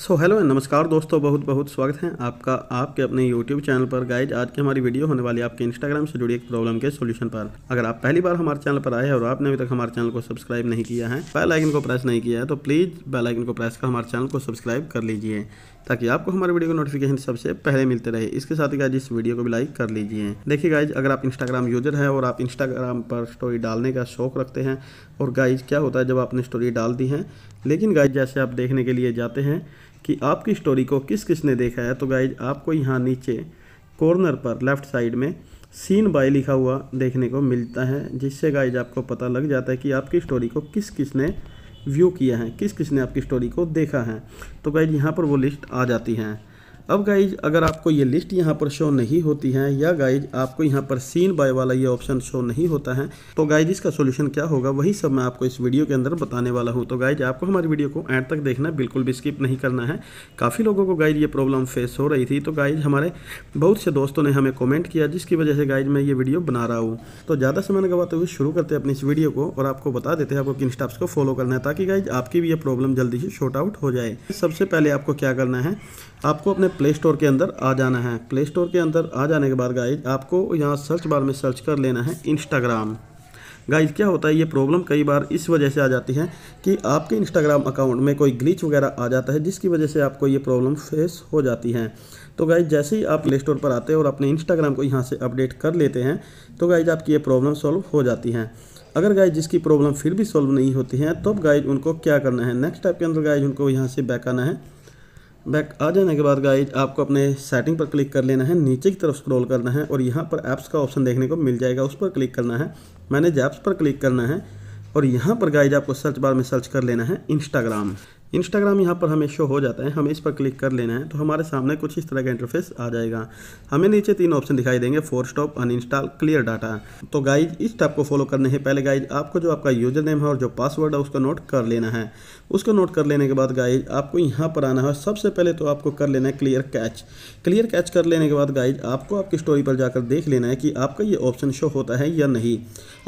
so hello and नमस्कार दोस्तों बहुत बहुत स्वागत है आपका आपके अपने यूट्यूब चैनल पर गाइज आज की हमारी वीडियो होने वाली आपके इंस्टाग्राम से जुड़ी एक प्रॉब्लम के सॉल्यूशन पर अगर आप पहली बार हमारे चैनल पर आए हैं और आपने अभी तक हमारे चैनल को सब्सक्राइब नहीं किया है बेल आइकन को प्रेस नहीं किया है तो प्लीज़ बेल आइकन को प्रेस कर हमारे चैनल को सब्सक्राइब कर लीजिए ताकि आपको हमारे वीडियो का नोटिफिकेशन सबसे पहले मिलते रहे इसके साथ ही इस वीडियो को भी लाइक कर लीजिए देखिए गाइज अगर आप इंस्टाग्राम यूजर हैं और आप इंस्टाग्राम पर स्टोरी डालने का शौक रखते हैं और गाइज क्या होता है जब आपने स्टोरी डाल दी है लेकिन गाइज जैसे आप देखने के लिए जाते हैं कि आपकी स्टोरी को किस किस ने देखा है तो गाइज आपको यहाँ नीचे कॉर्नर पर लेफ्ट साइड में सीन बाय लिखा हुआ देखने को मिलता है जिससे गाइज आपको पता लग जाता है कि आपकी स्टोरी को किस किस ने व्यू किया है किस किसने आपकी स्टोरी को देखा है तो गाइज यहाँ पर वो लिस्ट आ जाती है अब गाइज अगर आपको ये लिस्ट यहाँ पर शो नहीं होती है या गाइज आपको यहाँ पर सीन बाय वाला ये ऑप्शन शो नहीं होता है तो गाइज इसका सोल्यूशन क्या होगा वही सब मैं आपको इस वीडियो के अंदर बताने वाला हूँ तो गाइज आपको हमारी वीडियो को एंड तक देखना बिल्कुल भी स्किप नहीं करना है काफ़ी लोगों को गाइज ये प्रॉब्लम फेस हो रही थी तो गाइज हमारे बहुत से दोस्तों ने हमें कॉमेंट किया जिसकी वजह से गाइज मैं ये वीडियो बना रहा हूँ तो ज़्यादा समय न गवाते हुए शुरू करते हैं अपनी इस वीडियो को और आपको बता देते हैं आपको किन स्टेप्स को फॉलो करना है ताकि गाइज आपकी भी ये प्रॉब्लम जल्दी से शॉर्ट आउट हो जाए सबसे पहले आपको क्या करना है आपको अपने प्ले स्टोर के अंदर आ जाना है प्ले स्टोर के अंदर आ जाने के बाद गाइज आपको यहाँ सर्च बार में सर्च कर लेना है इंस्टाग्राम गाइज क्या होता है ये प्रॉब्लम कई बार इस वजह से आ जाती है कि आपके इंस्टाग्राम अकाउंट में कोई ग्लिच वगैरह आ जाता है जिसकी वजह से आपको ये प्रॉब्लम फेस हो जाती है तो गाइज जैसे ही आप प्ले स्टोर पर आते हैं और अपने इंस्टाग्राम को यहाँ से अपडेट कर लेते हैं तो गाइज आपकी ये प्रॉब्लम सॉल्व हो जाती है अगर गाइज जिसकी प्रॉब्लम फिर भी सॉल्व नहीं होती है तो गाइज उनको क्या करना है नेक्स्ट टाइप के अंदर गाइज उनको यहाँ से बैक आना है बैक आ जाने के बाद गाइज आपको अपने सेटिंग पर क्लिक कर लेना है नीचे की तरफ स्क्रॉल करना है और यहाँ पर ऐप्स का ऑप्शन देखने को मिल जाएगा उस पर क्लिक करना है मैनेज ऐप्स पर क्लिक करना है और यहाँ पर गाइज आपको सर्च बार में सर्च कर लेना है इंस्टाग्राम इंस्टाग्राम यहाँ पर हमें शो हो जाता है हमें इस पर क्लिक कर लेना है तो हमारे सामने कुछ इस तरह का इंटरफेस आ जाएगा हमें नीचे तीन ऑप्शन दिखाई देंगे force stop uninstall clear data तो गाइज इस टैप को फॉलो करने से पहले गाइज आपको जो आपका यूजर नेम है और जो पासवर्ड है उसका नोट कर लेना है उसको नोट कर लेने के बाद गाइज आपको यहाँ पर आना है सबसे पहले तो आपको कर लेना है क्लियर कैच क्लियर कैच कर लेने के बाद गाइज आपको आपकी स्टोरी पर जाकर देख लेना है कि आपका ये ऑप्शन शो होता है या नहीं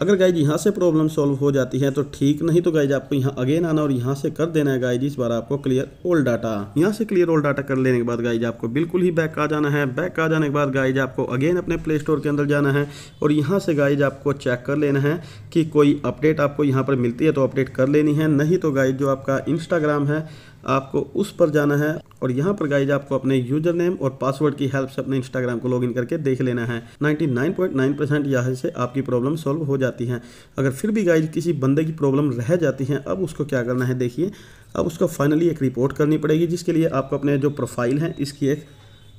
अगर गाइज यहाँ से प्रॉब्लम सॉल्व हो जाती है तो ठीक नहीं तो गाइज आपको यहाँ अगेन आना और यहाँ से कर देना है गाइज इस बार आपको क्लियर ओल्ड डाटा यहाँ से क्लियर ओल्ड डाटा कर लेने के बाद गाइज आपको बिल्कुल ही बैक आ जाना है बैक आ जाने के बाद गाइज आपको अगेन अपने प्ले स्टोर के अंदर जाना है और यहाँ से गाइज आपको चेक कर लेना है कि कोई अपडेट आपको यहाँ पर मिलती है तो अपडेट कर लेनी है नहीं तो गाइज जो आपका इंस्टाग्राम है आपको उस पर जाना है और यहाँ पर गाइज आपको अपने यूजर नेम और पासवर्ड की हेल्प से अपने इंस्टाग्राम को लॉगिन करके देख लेना है 99.9 परसेंट यहाँ से आपकी प्रॉब्लम सॉल्व हो जाती है अगर फिर भी गाइज किसी बंदे की प्रॉब्लम रह जाती है अब उसको क्या करना है देखिए अब उसको फाइनली एक रिपोर्ट करनी पड़ेगी जिसके लिए आपको अपने जो प्रोफाइल है इसकी एक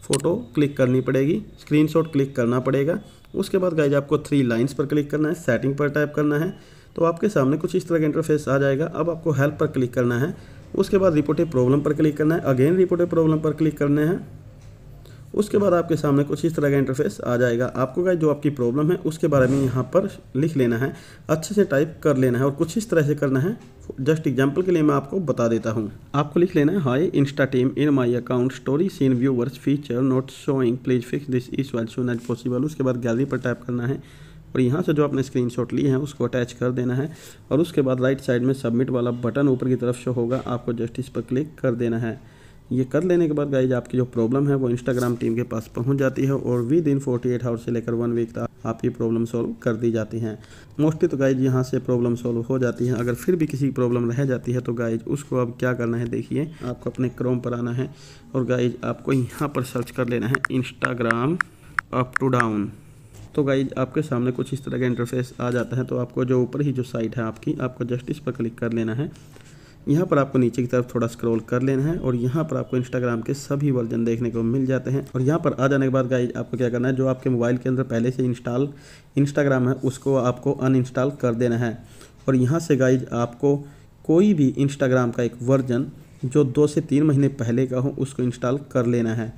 फ़ोटो क्लिक करनी पड़ेगी स्क्रीन क्लिक करना पड़ेगा उसके बाद गाइज आपको थ्री लाइन्स पर क्लिक करना है सेटिंग पर टाइप करना है तो आपके सामने कुछ इस तरह का इंटरफेस आ जाएगा अब आपको हेल्प पर क्लिक करना है उसके बाद रिपोर्टेड प्रॉब्लम पर क्लिक करना है अगेन रिपोर्टेड प्रॉब्लम पर क्लिक करने हैं उसके बाद आपके सामने कुछ इस तरह का इंटरफेस आ जाएगा आपको क्या जो आपकी प्रॉब्लम है उसके बारे में यहाँ पर लिख लेना है अच्छे से टाइप कर लेना है और कुछ इस तरह से करना है जस्ट एग्जाम्पल के लिए मैं आपको बता देता हूँ आपको लिख लेना है hi Insta team in my account story seen viewers feature not showing please fix this is well soon as possible उसके बाद गैलरी पर टाइप करना है और यहाँ से जो आपने स्क्रीन शॉट ली है उसको अटैच कर देना है और उसके बाद राइट साइड में सबमिट वाला बटन ऊपर की तरफ शो होगा आपको जस्ट इस पर क्लिक कर देना है ये कर लेने के बाद गाइज आपकी जो प्रॉब्लम है वो इंस्टाग्राम टीम के पास पहुंच जाती है और विद इन 48 एट आवर्स से लेकर वन वीक तक आपकी प्रॉब्लम सॉल्व कर दी जाती है मोस्टली तो गाइज यहाँ से प्रॉब्लम सॉल्व हो जाती है अगर फिर भी किसी प्रॉब्लम रह जाती है तो गाइज उसको अब क्या करना है देखिए आपको अपने क्रोम पर आना है और गाइज आपको यहाँ पर सर्च कर लेना है इंस्टाग्राम अप टू डाउन तो गाइज आपके सामने कुछ इस तरह का इंटरफेस आ जाता है तो आपको जो ऊपर ही जो साइट है आपकी आपको जस्ट इस पर क्लिक कर लेना है यहाँ पर आपको नीचे की तरफ थोड़ा स्क्रॉल कर लेना है और यहाँ पर आपको इंस्टाग्राम के सभी वर्जन देखने को मिल जाते हैं और यहाँ पर आ जाने के बाद गाइज आपको क्या करना है जो आपके मोबाइल के अंदर पहले से इंस्टॉल इंस्टाग्राम है उसको आपको अनइंस्टॉल कर देना है और यहाँ से गाइज आपको कोई भी इंस्टाग्राम का एक वर्जन जो दो से तीन महीने पहले का हो उसको इंस्टॉल कर लेना है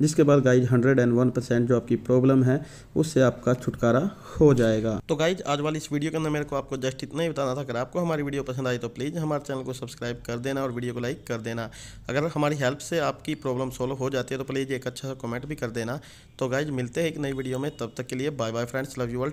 जिसके बाद गाइज 101 परसेंट जो आपकी प्रॉब्लम है उससे आपका छुटकारा हो जाएगा तो गाइज आज वाली इस वीडियो के अंदर मेरे को आपको जस्ट इतना ही बताना था अगर आपको हमारी वीडियो पसंद आई तो प्लीज़ हमारे चैनल को सब्सक्राइब कर देना और वीडियो को लाइक कर देना अगर हमारी हेल्प से आपकी प्रॉब्लम सॉल्व हो जाती है तो प्लीज़ एक अच्छा सा कॉमेंट भी कर देना तो गाइज मिलते हैं एक नई वीडियो में तब तक के लिए bye bye friends love you